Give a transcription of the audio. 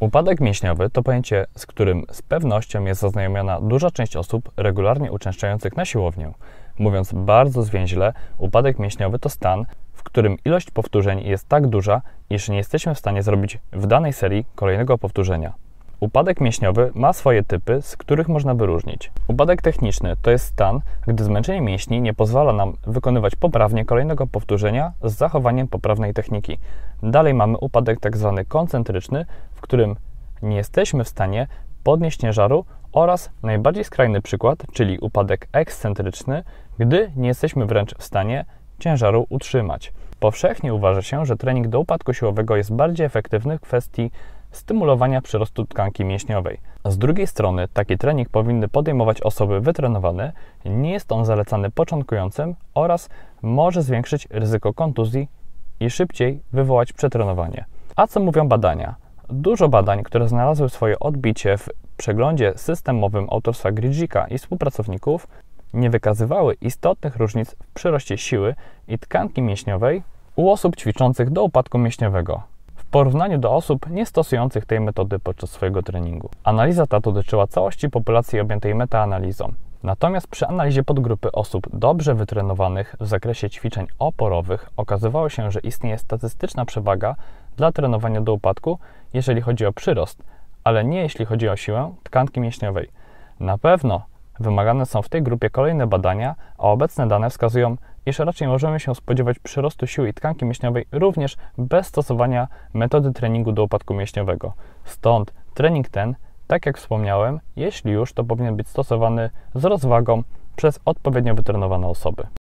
Upadek mięśniowy to pojęcie, z którym z pewnością jest zaznajomiona duża część osób regularnie uczęszczających na siłownię. Mówiąc bardzo zwięźle, upadek mięśniowy to stan, w którym ilość powtórzeń jest tak duża, iż nie jesteśmy w stanie zrobić w danej serii kolejnego powtórzenia. Upadek mięśniowy ma swoje typy, z których można wyróżnić. Upadek techniczny to jest stan, gdy zmęczenie mięśni nie pozwala nam wykonywać poprawnie kolejnego powtórzenia z zachowaniem poprawnej techniki. Dalej mamy upadek tzw. Tak koncentryczny, w którym nie jesteśmy w stanie podnieść ciężaru oraz najbardziej skrajny przykład, czyli upadek ekscentryczny, gdy nie jesteśmy wręcz w stanie ciężaru utrzymać. Powszechnie uważa się, że trening do upadku siłowego jest bardziej efektywny w kwestii stymulowania przyrostu tkanki mięśniowej. Z drugiej strony taki trening powinny podejmować osoby wytrenowane, nie jest on zalecany początkującym oraz może zwiększyć ryzyko kontuzji i szybciej wywołać przetrenowanie. A co mówią badania? Dużo badań, które znalazły swoje odbicie w przeglądzie systemowym autorstwa Gridzika i współpracowników, nie wykazywały istotnych różnic w przyroście siły i tkanki mięśniowej u osób ćwiczących do upadku mięśniowego porównaniu do osób nie stosujących tej metody podczas swojego treningu. Analiza ta dotyczyła całości populacji objętej metaanalizą. Natomiast przy analizie podgrupy osób dobrze wytrenowanych w zakresie ćwiczeń oporowych okazywało się, że istnieje statystyczna przewaga dla trenowania do upadku, jeżeli chodzi o przyrost, ale nie jeśli chodzi o siłę tkanki mięśniowej. Na pewno wymagane są w tej grupie kolejne badania, a obecne dane wskazują, iż raczej możemy się spodziewać przyrostu siły i tkanki mięśniowej również bez stosowania metody treningu do upadku mięśniowego. Stąd trening ten, tak jak wspomniałem, jeśli już, to powinien być stosowany z rozwagą przez odpowiednio wytrenowane osoby.